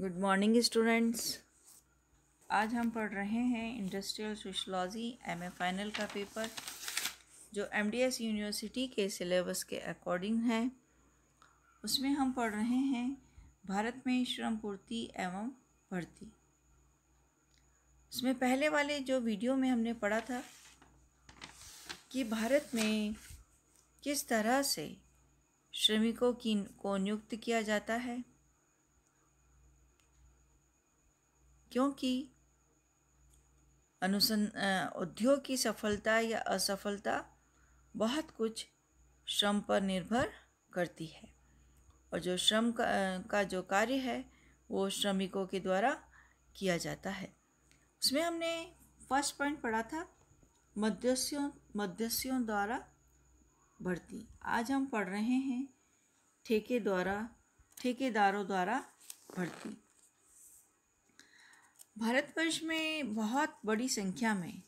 good morning students आज हम पढ़ रहे हैं इंडस्ट्रियल सोशलॉजी ए फाइनल का पेपर जो एस यूनिवर्सिटी के सिलेबस के अकॉर्डिंग है उसमें हम पढ़ रहे हैं भारत में श्रम पूर्ति एवं भर्ती उसमें पहले वाले जो वीडियो में हमने पढ़ा था कि भारत में किस तरह से श्रमिकों की को नियुक्त किया जाता है क्योंकि अनुसं उद्योग की सफलता या असफलता बहुत कुछ श्रम पर निर्भर करती है और जो श्रम का, का जो कार्य है वो श्रमिकों के द्वारा किया जाता है उसमें हमने फर्स्ट पॉइंट पढ़ा था मध्यस्यों मध्यस्यों द्वारा भर्ती आज हम पढ़ रहे हैं ठेके द्वारा ठेकेदारों द्वारा भर्ती भारतवर्ष में बहुत बड़ी संख्या में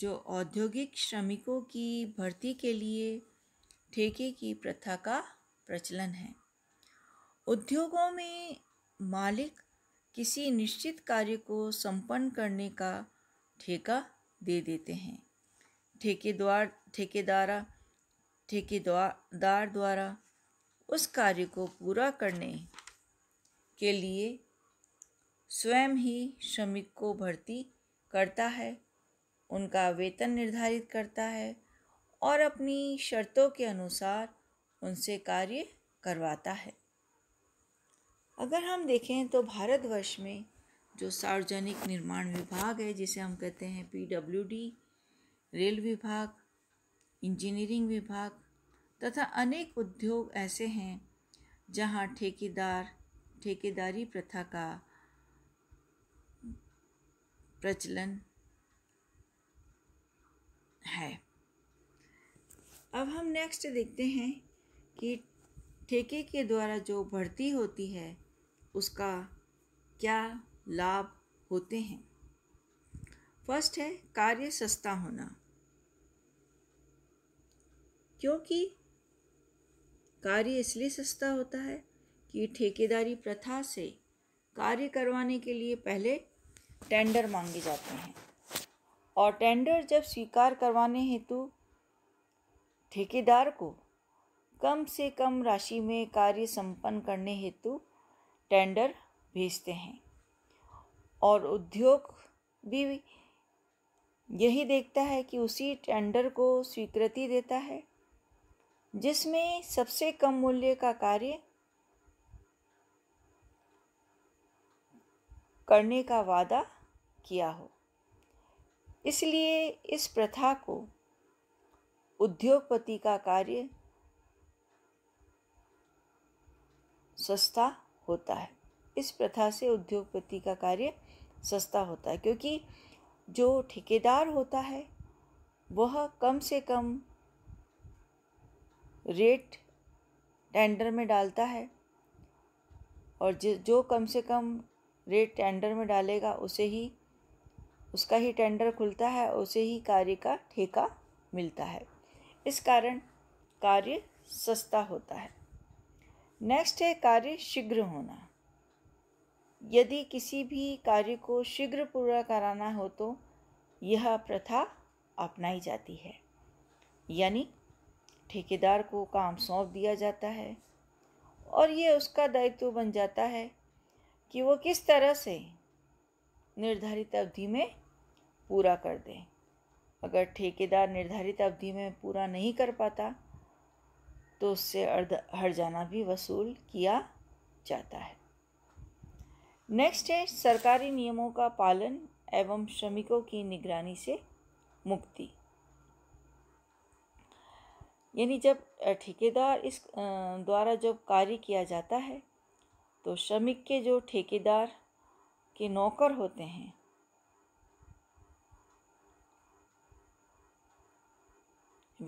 जो औद्योगिक श्रमिकों की भर्ती के लिए ठेके की प्रथा का प्रचलन है उद्योगों में मालिक किसी निश्चित कार्य को संपन्न करने का ठेका दे देते हैं ठेकेदार ठेकेदारा ठेकेदार द्वारा उस कार्य को पूरा करने के लिए स्वयं ही श्रमिक को भर्ती करता है उनका वेतन निर्धारित करता है और अपनी शर्तों के अनुसार उनसे कार्य करवाता है अगर हम देखें तो भारतवर्ष में जो सार्वजनिक निर्माण विभाग है जिसे हम कहते हैं पीडब्ल्यूडी रेल विभाग इंजीनियरिंग विभाग तथा अनेक उद्योग ऐसे हैं जहां ठेकेदार ठेकेदारी प्रथा का प्रचलन है अब हम नेक्स्ट देखते हैं कि ठेके के द्वारा जो भर्ती होती है उसका क्या लाभ होते हैं फर्स्ट है कार्य सस्ता होना क्योंकि कार्य इसलिए सस्ता होता है कि ठेकेदारी प्रथा से कार्य करवाने के लिए पहले टेंडर मांगे जाते हैं और टेंडर जब स्वीकार करवाने हेतु ठेकेदार को कम से कम राशि में कार्य संपन्न करने हेतु टेंडर भेजते हैं और उद्योग भी यही देखता है कि उसी टेंडर को स्वीकृति देता है जिसमें सबसे कम मूल्य का कार्य करने का वादा किया हो इसलिए इस प्रथा को उद्योगपति का कार्य सस्ता होता है इस प्रथा से उद्योगपति का कार्य सस्ता होता है क्योंकि जो ठेकेदार होता है वह कम से कम रेट टेंडर में डालता है और जो कम से कम रेट टेंडर में डालेगा उसे ही उसका ही टेंडर खुलता है उसे ही कार्य का ठेका मिलता है इस कारण कार्य सस्ता होता है नेक्स्ट है कार्य शीघ्र होना यदि किसी भी कार्य को शीघ्र पूरा कराना हो तो यह प्रथा अपनाई जाती है यानी ठेकेदार को काम सौंप दिया जाता है और ये उसका दायित्व बन जाता है कि वो किस तरह से निर्धारित अवधि में पूरा कर दें अगर ठेकेदार निर्धारित अवधि में पूरा नहीं कर पाता तो उससे अर्ध हर्जाना भी वसूल किया जाता है नेक्स्ट है सरकारी नियमों का पालन एवं श्रमिकों की निगरानी से मुक्ति यानी जब ठेकेदार इस द्वारा जब कार्य किया जाता है तो श्रमिक के जो ठेकेदार के नौकर होते हैं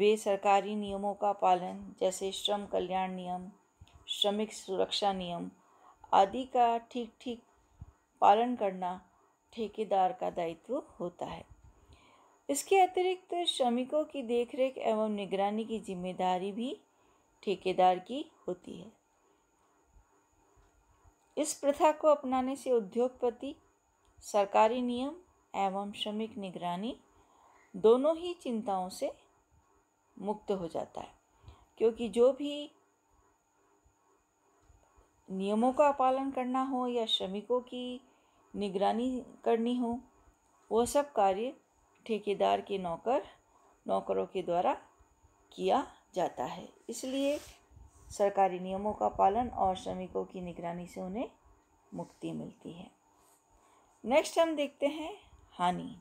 वे सरकारी नियमों का पालन जैसे श्रम कल्याण नियम श्रमिक सुरक्षा नियम आदि का ठीक ठीक पालन करना ठेकेदार का दायित्व होता है इसके अतिरिक्त श्रमिकों की देखरेख एवं निगरानी की जिम्मेदारी भी ठेकेदार की होती है इस प्रथा को अपनाने से उद्योगपति सरकारी नियम एवं श्रमिक निगरानी दोनों ही चिंताओं से मुक्त हो जाता है क्योंकि जो भी नियमों का पालन करना हो या श्रमिकों की निगरानी करनी हो वह सब कार्य ठेकेदार के नौकर नौकरों के द्वारा किया जाता है इसलिए सरकारी नियमों का पालन और श्रमिकों की निगरानी से उन्हें मुक्ति मिलती है नेक्स्ट हम देखते हैं हानि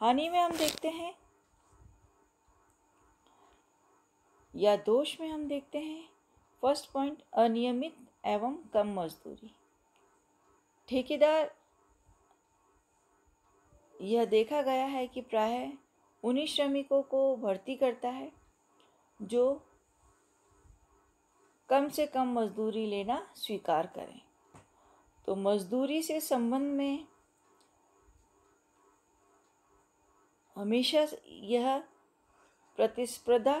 हानि में हम देखते हैं या दोष में हम देखते हैं फर्स्ट पॉइंट अनियमित एवं कम मजदूरी ठेकेदार यह देखा गया है कि प्रायः उन्हीं श्रमिकों को भर्ती करता है जो कम से कम मजदूरी लेना स्वीकार करें तो मजदूरी से संबंध में हमेशा यह प्रतिस्पर्धा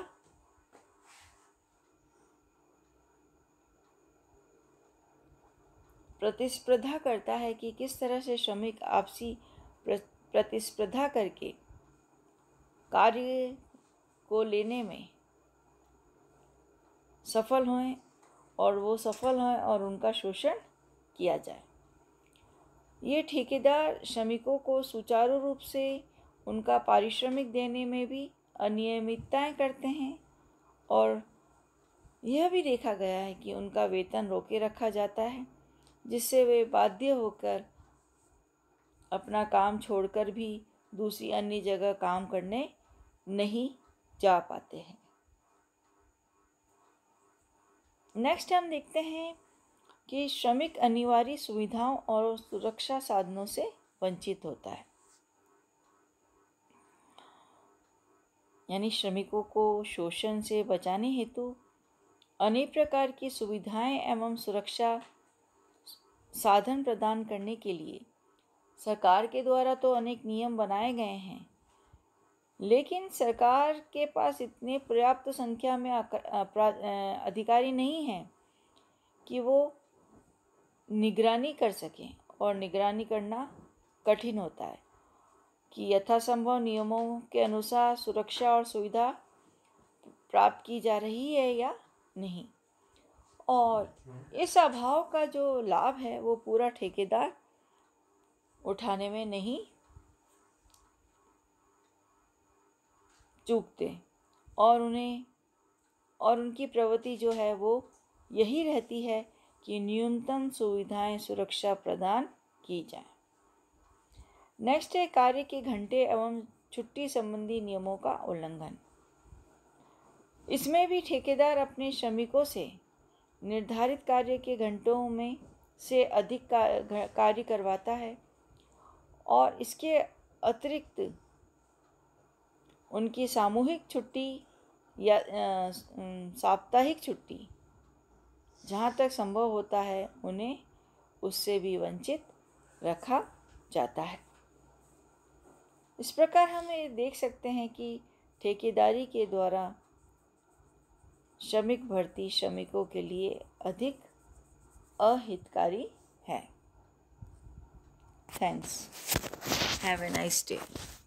प्रतिस्पर्धा करता है कि किस तरह से श्रमिक आपसी प्रतिस्पर्धा करके कार्य को लेने में सफल हों और वो सफल हों और उनका शोषण किया जाए ये ठेकेदार श्रमिकों को सुचारू रूप से उनका पारिश्रमिक देने में भी अनियमितताएं करते हैं और यह भी देखा गया है कि उनका वेतन रोके रखा जाता है जिससे वे बाध्य होकर अपना काम छोड़कर भी दूसरी अन्य जगह काम करने नहीं जा पाते हैं नेक्स्ट हम देखते हैं कि श्रमिक अनिवार्य सुविधाओं और सुरक्षा साधनों से वंचित होता है यानी श्रमिकों को शोषण से बचाने हेतु अनेक प्रकार की सुविधाएं एवं सुरक्षा साधन प्रदान करने के लिए सरकार के द्वारा तो अनेक नियम बनाए गए हैं लेकिन सरकार के पास इतने पर्याप्त संख्या में अधिकारी नहीं हैं कि वो निगरानी कर सकें और निगरानी करना कठिन होता है कि यथासंभव नियमों के अनुसार सुरक्षा और सुविधा प्राप्त की जा रही है या नहीं और इस अभाव का जो लाभ है वो पूरा ठेकेदार उठाने में नहीं चूकते और उन्हें और उनकी प्रवृत्ति जो है वो यही रहती है कि न्यूनतम सुविधाएं सुरक्षा प्रदान की जाए नेक्स्ट है कार्य के घंटे एवं छुट्टी संबंधी नियमों का उल्लंघन इसमें भी ठेकेदार अपने श्रमिकों से निर्धारित कार्य के घंटों में से अधिक कार्य करवाता है और इसके अतिरिक्त उनकी सामूहिक छुट्टी या साप्ताहिक छुट्टी जहाँ तक संभव होता है उन्हें उससे भी वंचित रखा जाता है इस प्रकार हम ये देख सकते हैं कि ठेकेदारी के द्वारा श्रमिक भर्ती श्रमिकों के लिए अधिक अहितकारी है thanks have a nice day